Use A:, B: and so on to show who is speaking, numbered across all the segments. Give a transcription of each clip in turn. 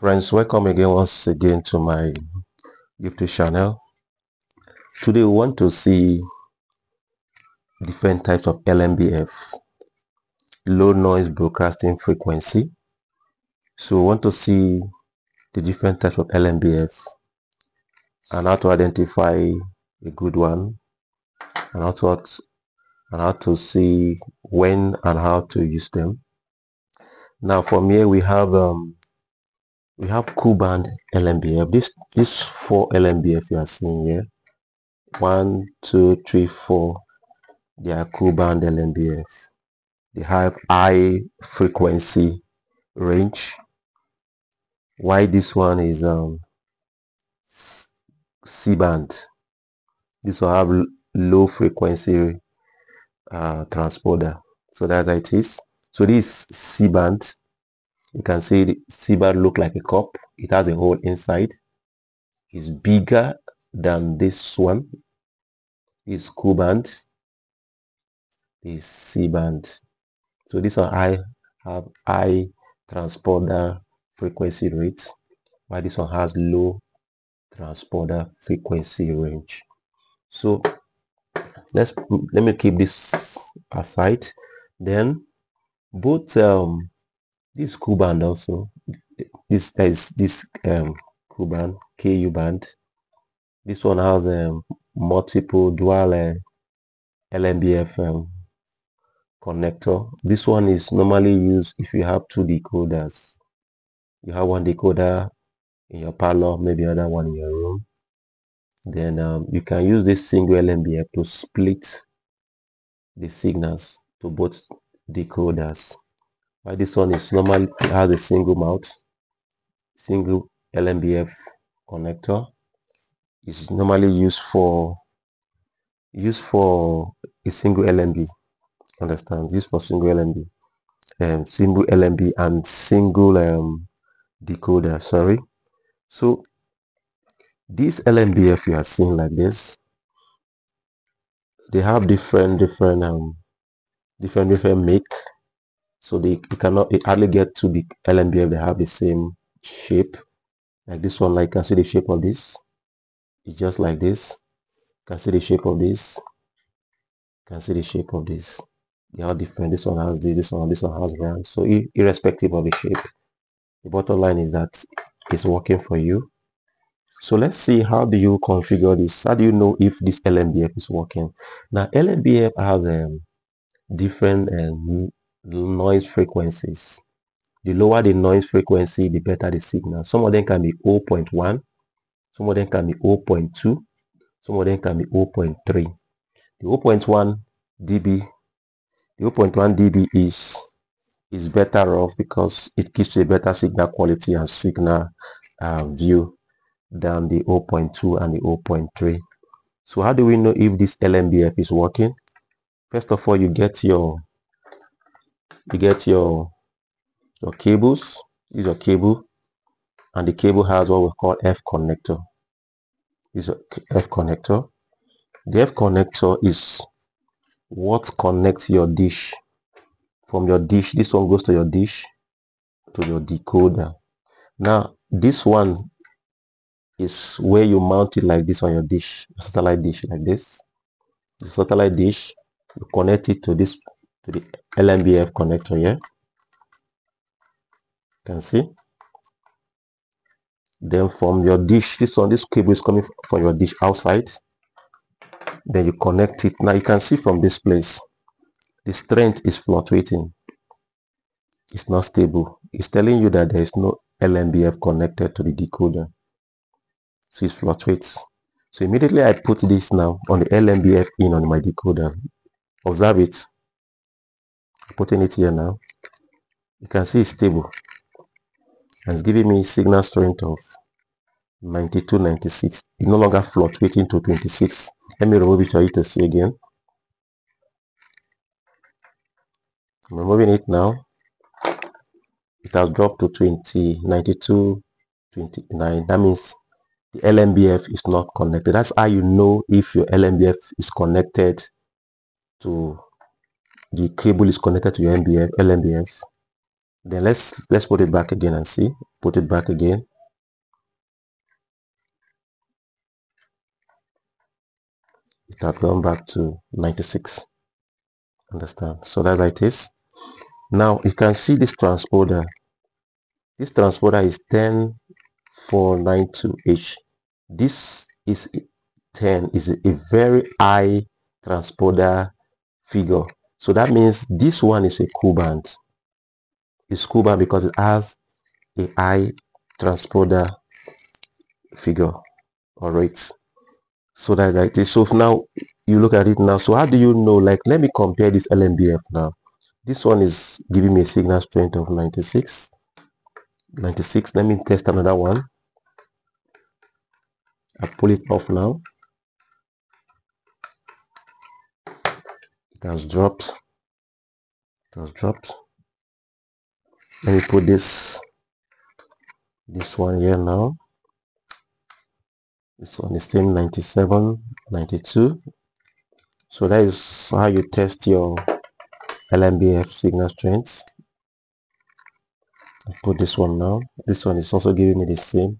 A: friends welcome again once again to my YouTube channel today we want to see different types of lmbf low noise broadcasting frequency so we want to see the different types of lmbf and how to identify a good one and how to and how to see when and how to use them now from here we have um, we have cool band LMBF. This this four LMBF you are seeing here. One, two, three, four. They are cool band LMBF. They have high frequency range. Why this one is um C band. This will have low frequency uh, transponder. So that's how it is. So this C band you can see the seabird look like a cup it has a hole inside it's bigger than this one is cool band is c band so this one i have high transponder frequency rates while this one has low transponder frequency range so let's let me keep this aside then both um, this cool band also this is this um band ku band this one has um, multiple dual uh, um, lmbf um, connector this one is normally used if you have two decoders you have one decoder in your parlor maybe another one in your room then um, you can use this single lmbf to split the signals to both decoders this one is normally has a single mount, single LMBF connector. It's normally used for used for a single LMB. Understand? Used for single LMB, and um, single LMB and single um, decoder. Sorry. So this LMBF you are seeing like this, they have different different um different different make so they, they cannot, they hardly get to the LMBF. They have the same shape. Like this one, like you can see the shape of this. It's just like this. You can see the shape of this. You can see the shape of this. They are different. This one has this, this one, this one has round. So irrespective of the shape, the bottom line is that it's working for you. So let's see how do you configure this? How do you know if this LMBF is working? Now LMBF have um, different um, noise frequencies. The lower the noise frequency, the better the signal. Some of them can be 0.1, some of them can be 0.2, some of them can be 0.3. The 0.1 dB, the 0.1 dB is is better off because it gives a better signal quality and signal uh, view than the 0.2 and the 0.3. So how do we know if this LMBF is working? First of all, you get your you get your your cables is your cable and the cable has what we call F connector is a F connector the F connector is what connects your dish from your dish this one goes to your dish to your decoder now this one is where you mount it like this on your dish satellite dish like this the satellite dish you connect it to this the LMBF connector here. You can see. Then from your dish, this one, this cable is coming from your dish outside. Then you connect it. Now you can see from this place, the strength is fluctuating. It's not stable. It's telling you that there is no LMBF connected to the decoder. So it fluctuates. So immediately I put this now on the LMBF in on my decoder. Observe it putting it here now you can see it's stable and it's giving me signal strength of 92 96 it's no longer fluctuating to 26 let me remove it for you to see again I'm removing it now it has dropped to twenty ninety-two, twenty-nine. 29 that means the lmbf is not connected that's how you know if your lmbf is connected to the cable is connected to your MBF, LMBF. Then let's let's put it back again and see. Put it back again. It has gone back to 96. Understand? So that's how it is. Now you can see this transporter. This transporter is 10492H. This is 10 is a very high transporter figure so that means this one is a coband. It's coband because it has a high transporter figure All right. So that like this. So now you look at it now. So how do you know? Like let me compare this LMBF now. This one is giving me a signal strength of 96. 96. Let me test another one. I pull it off now. It has dropped it has dropped let me put this this one here now this one is same 97 92 so that is how you test your lmbf signal strength I'll put this one now this one is also giving me the same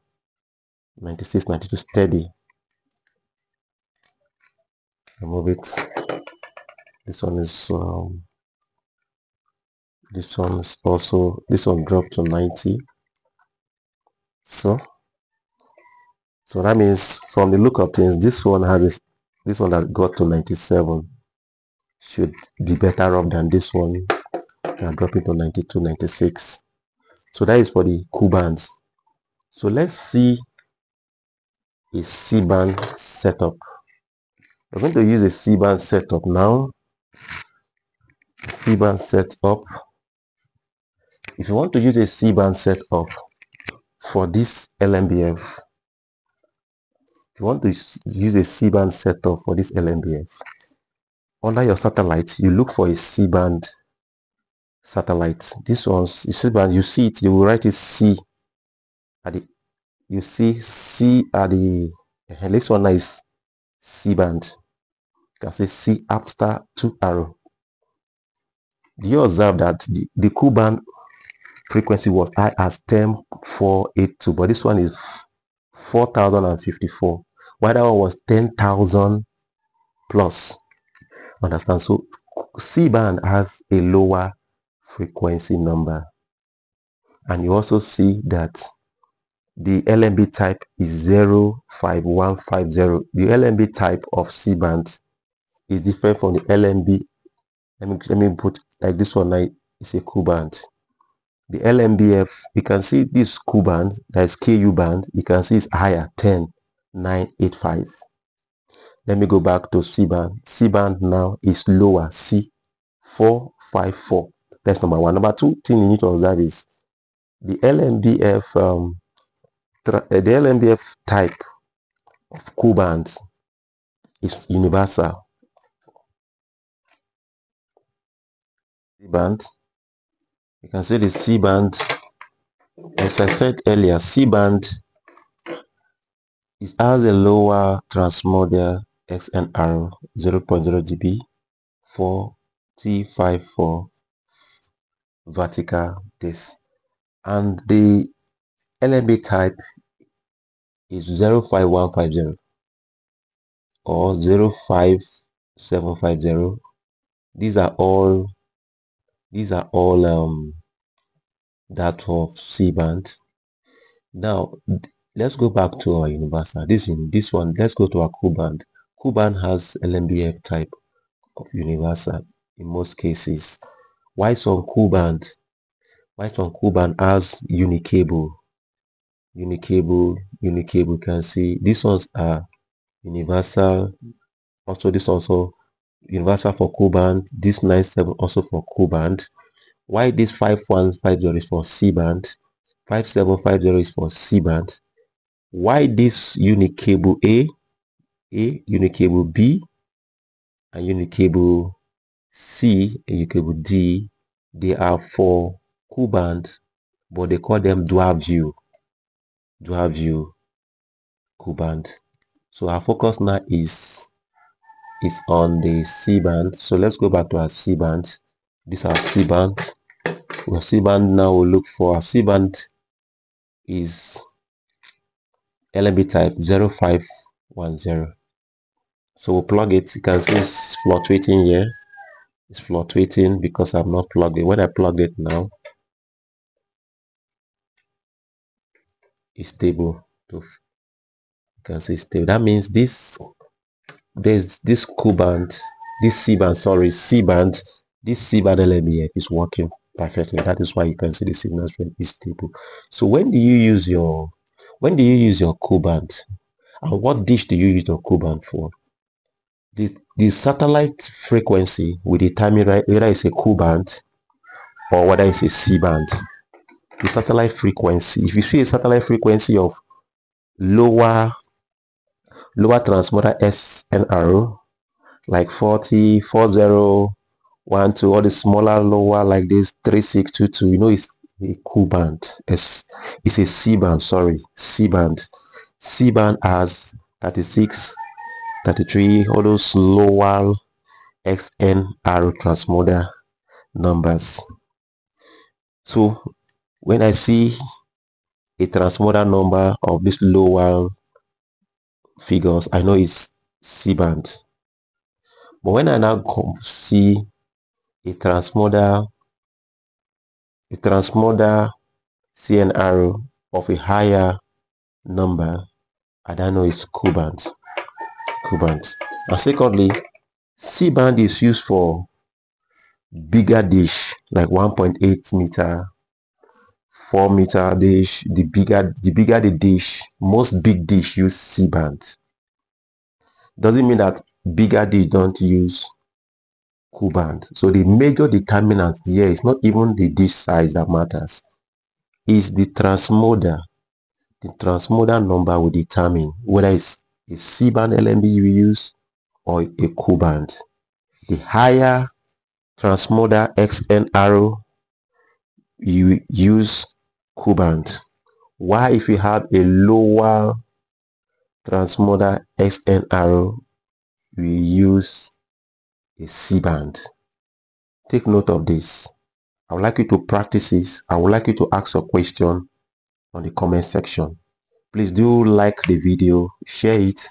A: 96 92 steady remove it this one is um, this one is also this one dropped to 90 so so that means from the look of things this one has this one that got to 97 should be better off than this one that dropped to 92 96 so that is for the bands so let's see a C-band setup. I'm going to use a C-band setup now. C-band setup. If you want to use a C-band setup for this LMBF, if you want to use a C-band setup for this LMBF, under your satellite, you look for a C-band satellite. This one's C-band, you see it, you will write it C at the, you see C at the, this one is C-band can say C star 2 arrow. Do you observe that the, the band frequency was high as 10482, but this one is 4054, while that one was 10,000 plus. Understand? So C band has a lower frequency number. And you also see that the LMB type is 05150. The LMB type of C band is different from the LMB. Let me, let me put like this one, like it's a Q band. The LMBF, you can see this Q band, that is KU band, you can see it's higher, 10, Let me go back to C band. C band now is lower, C, four, five, four. That's number one. Number two thing you need to observe is the LMBF, um, eh, the LMBF type of Q band is universal band. You can see the C band. As I said earlier, C band it has a lower transmodal XNR 0.0 dB T54 vertical disc and the LMB type is 05150 or 05750 these are all these are all um, that of C band. Now let's go back to our universal. This in this one, let's go to our Q band. Q band has LMDF type of universal in most cases. Why some Q band? Why some Q band has unicable? Unicable, unicable. You can see these ones are universal. Also, this also universal for band. this 97 also for band. Why this 5150 is for C band, 5750 is for C band. Why this unique cable A, A, unique cable B, and unique cable C, and cable D, they are for band, but they call them dual view, dual view band. So our focus now is is on the C band. So let's go back to our C band. This our C band. Our C band now we will look for our C band is LMB type 0510. So we'll plug it. You can see it's fluctuating here. It's fluctuating because i am not plugged it. When I plug it now, it's stable. You can see stable. That means this there's this band, this C-band, sorry, C-band, this C-band element is working perfectly. That is why you can see the signal strength is stable. So when do you use your, when do you use your band, And what dish do you use your band for? The, the satellite frequency will determine whether it's a band or whether it's a C-band. The satellite frequency, if you see a satellite frequency of lower lower transmoder SNRO, like 40, 40, 1, 2, all the smaller lower like this, 3622, you know it's a cool band. It's, it's a C band, sorry, C band. C band has 36, 33, all those lower XNRO transmoder numbers. So when I see a transmoder number of this lower figures, I know it's C band. But when I now see a transmoder, a transmoder CNR of a higher number, I don't know it's cuband. band. And secondly, C band is used for bigger dish, like 1.8 meter four meter dish the bigger the bigger the dish most big dish use c-band doesn't mean that bigger dish don't use Q-band. So the major determinant here is not even the dish size that matters. It's the transmoder. The transmoder number will determine whether it's a C-band LMB you use or a Q-band. The higher transmoder XN arrow you use cubant. Why if you have a lower transmoder XNR, we use a C band. Take note of this. I would like you to practice this. I would like you to ask a question on the comment section. Please do like the video, share it,